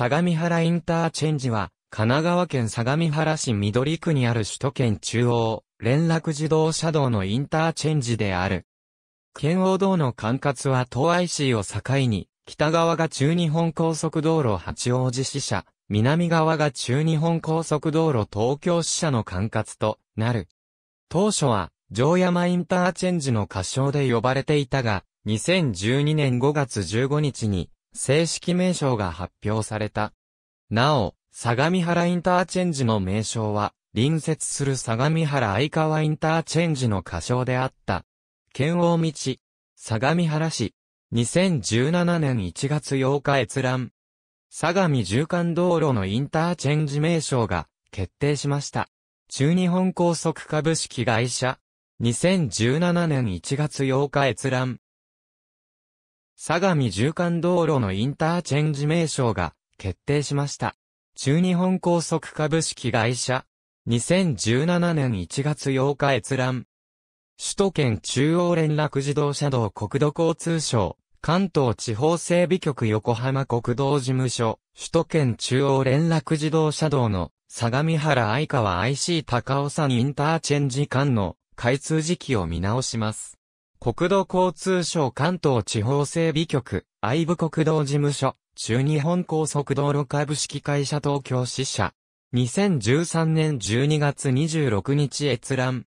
相模原インターチェンジは、神奈川県相模原市緑区にある首都圏中央、連絡自動車道のインターチェンジである。圏央道の管轄は東 IC を境に、北側が中日本高速道路八王子支社、南側が中日本高速道路東京支社の管轄となる。当初は、城山インターチェンジの仮称で呼ばれていたが、2012年5月15日に、正式名称が発表された。なお、相模原インターチェンジの名称は、隣接する相模原相川インターチェンジの仮称であった。県王道、相模原市、2017年1月8日閲覧。相模縦貫道路のインターチェンジ名称が決定しました。中日本高速株式会社、2017年1月8日閲覧。相模縦貫道路のインターチェンジ名称が決定しました。中日本高速株式会社、2017年1月8日閲覧。首都圏中央連絡自動車道国土交通省、関東地方整備局横浜国道事務所、首都圏中央連絡自動車道の相模原愛川 IC 高尾山インターチェンジ間の開通時期を見直します。国土交通省関東地方整備局、愛部国道事務所、中日本高速道路株式会社東京支社。2013年12月26日閲覧。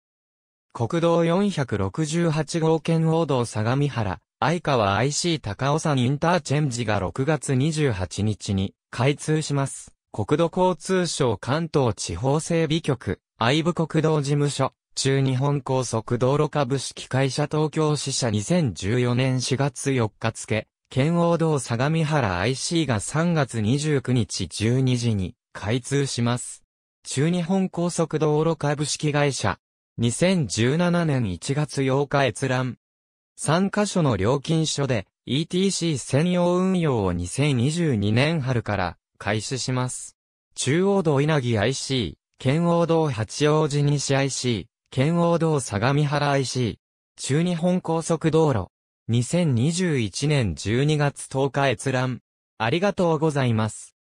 国道468号圏王道相模原、愛川 IC 高尾山インターチェンジが6月28日に開通します。国土交通省関東地方整備局、愛部国道事務所、中日本高速道路株式会社東京支社2014年4月4日付、県央道相模原 IC が3月29日12時に開通します。中日本高速道路株式会社、2017年1月8日閲覧。3カ所の料金所で ETC 専用運用を2022年春から開始します。中央道稲城 IC、県央道八王子西 IC、圏央道相模原 IC、中日本高速道路、2021年12月10日閲覧、ありがとうございます。